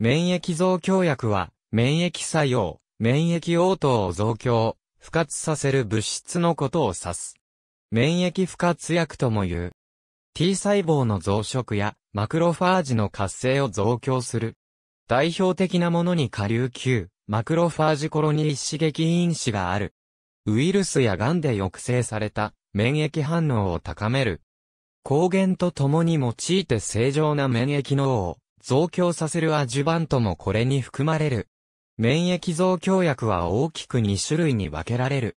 免疫増強薬は、免疫作用、免疫応答を増強、不活させる物質のことを指す。免疫不活薬とも言う。T 細胞の増殖やマクロファージの活性を増強する。代表的なものに下流球、マクロファージコロニー刺激因子がある。ウイルスや癌で抑制された免疫反応を高める。抗原と共に用いて正常な免疫能を増強させるアジュバントもこれに含まれる。免疫増強薬は大きく2種類に分けられる。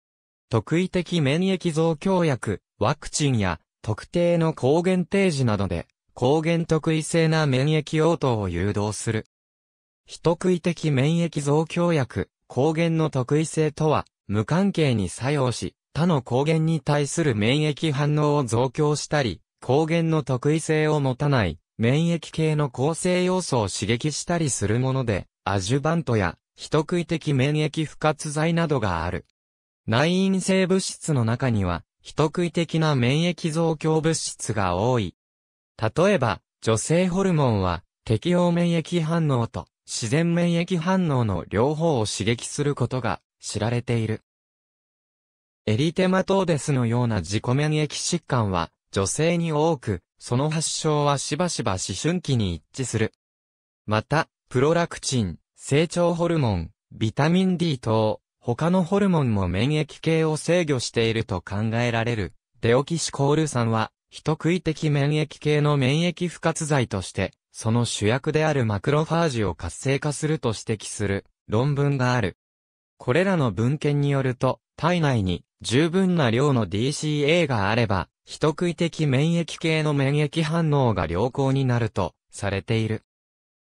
特異的免疫増強薬、ワクチンや特定の抗原提示などで抗原特異性な免疫応答を誘導する。非特異的免疫増強薬、抗原の特異性とは無関係に作用し、他の抗原に対する免疫反応を増強したり、抗原の特異性を持たない免疫系の構成要素を刺激したりするもので、アジュバントや、人食い的免疫不活剤などがある。内因性物質の中には、人食い的な免疫増強物質が多い。例えば、女性ホルモンは、適応免疫反応と自然免疫反応の両方を刺激することが知られている。エリテマトーデスのような自己免疫疾患は女性に多く、その発症はしばしば思春期に一致する。また、プロラクチン、成長ホルモン、ビタミン D 等、他のホルモンも免疫系を制御していると考えられる。デオキシコール酸は、人食い的免疫系の免疫不活剤として、その主役であるマクロファージを活性化すると指摘する論文がある。これらの文献によると、体内に十分な量の DCA があれば、人食い的免疫系の免疫反応が良好になるとされている。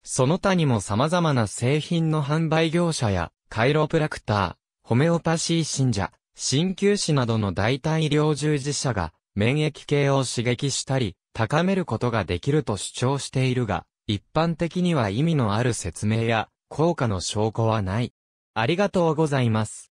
その他にも様々な製品の販売業者や、カイロプラクター、ホメオパシー信者、鍼灸師などの代替医療従事者が、免疫系を刺激したり、高めることができると主張しているが、一般的には意味のある説明や、効果の証拠はない。ありがとうございます。